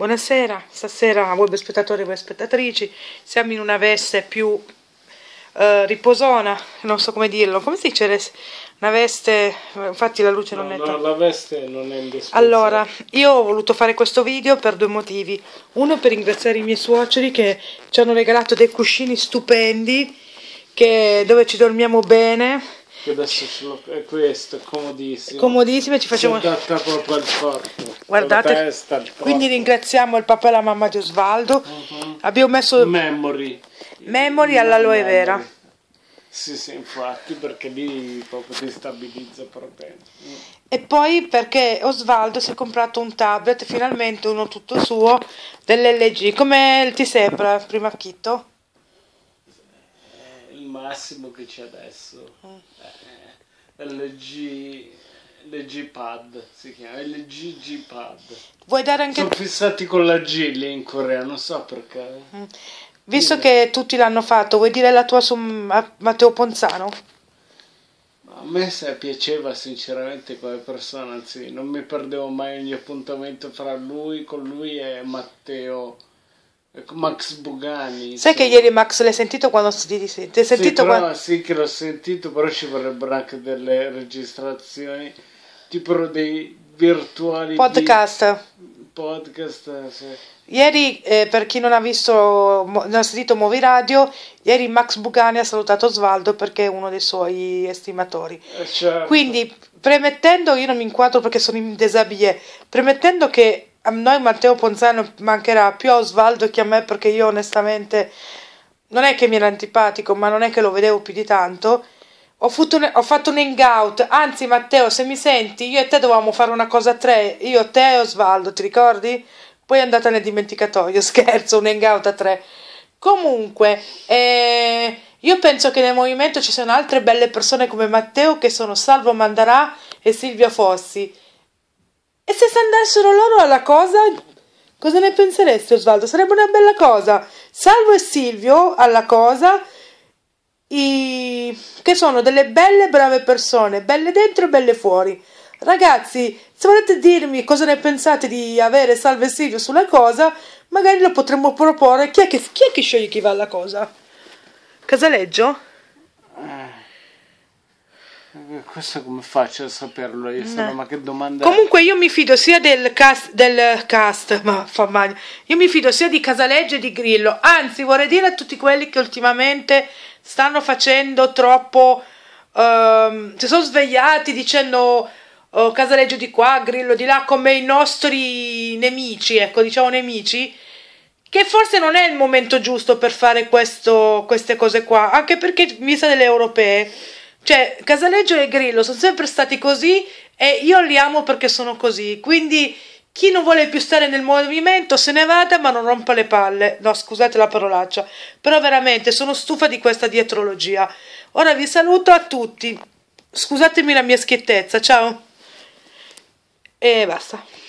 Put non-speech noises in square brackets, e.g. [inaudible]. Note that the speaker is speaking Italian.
Buonasera, stasera a voi spettatori e voi spettatrici, siamo in una veste più eh, riposona, non so come dirlo, come si dice? Una veste, infatti la luce no, non è... No, la veste non è indispensabile. Allora, io ho voluto fare questo video per due motivi, uno per ringraziare i miei suoceri che ci hanno regalato dei cuscini stupendi, che, dove ci dormiamo bene, che adesso lo, è questo, è comodissimo. Comodissimo ci facciamo... Guardate adatta proprio al corpo. Guardate, testa, al corpo. quindi ringraziamo il papà e la mamma di Osvaldo. Uh-huh. Abbiamo messo... Memory. Memory all'aloe vera. Memory. Sì, sì, infatti, perché lì proprio ti stabilizza proprio. Mm. E poi perché Osvaldo si è comprato un tablet, finalmente uno tutto suo, dell'LG. Come ti sembra, prima Chitto? massimo che c'è adesso. Mm. Eh, eh LG, LG Pad si chiama, LG G Pad. Vuoi dare anche... Sono fissati con la G lì in Corea, non so perché. Mm. Visto Dì. che tutti l'hanno fatto, vuoi dire la tua su Matteo Ponzano? A me se piaceva sinceramente come persona, anzi non mi perdevo mai ogni appuntamento fra lui, con lui e Matteo. Max Bugani. Sai sì. che ieri Max l'hai sentito quando ti Sentito sì, però, quando... sì, che l'ho sentito, però ci vorrebbero anche delle registrazioni, tipo dei virtuali podcast. Di... Podcast, sì. Ieri, eh, per chi non ha visto, non ha sentito Movi Radio, ieri Max Bugani ha salutato Osvaldo perché è uno dei suoi estimatori. Eh, certo. Quindi, premettendo, io non mi inquadro perché sono in desabie, premettendo che a noi Matteo Ponzano mancherà più a Osvaldo che a me perché io onestamente non è che mi era antipatico, ma non è che lo vedevo più di tanto. Ho fatto, un, ho fatto un hangout, anzi Matteo se mi senti io e te dovevamo fare una cosa a tre, io, te e Osvaldo, ti ricordi? Poi è andata nel dimenticatoio, [laughs] scherzo, un hangout a tre. Comunque, eh, io penso che nel movimento ci siano altre belle persone come Matteo che sono Salvo Mandarà e Silvia Fossi. E se andassero loro alla cosa, cosa ne pensereste Osvaldo? Sarebbe una bella cosa. Salvo e Silvio alla cosa, i... che sono delle belle brave persone, belle dentro e belle fuori. Ragazzi, se volete dirmi cosa ne pensate di avere Salvo e Silvio sulla cosa, magari lo potremmo proporre. Chi è che, chi è che sceglie chi va alla cosa? Casaleggio? Questo come faccio a saperlo? Io sono, ma che domanda Comunque io mi fido sia del cast, del cast ma fa male. Io mi fido sia di Casaleggio che di Grillo. Anzi, vorrei dire a tutti quelli che ultimamente stanno facendo troppo um, si sono svegliati dicendo oh, Casaleggio di qua, Grillo di là come i nostri nemici, ecco, diciamo nemici che forse non è il momento giusto per fare questo, queste cose qua, anche perché in vista delle europee cioè, Casaleggio e Grillo sono sempre stati così e io li amo perché sono così. Quindi chi non vuole più stare nel movimento se ne vada ma non rompa le palle. No, scusate la parolaccia. Però veramente sono stufa di questa dietrologia. Ora vi saluto a tutti. Scusatemi la mia schiettezza. Ciao. E basta.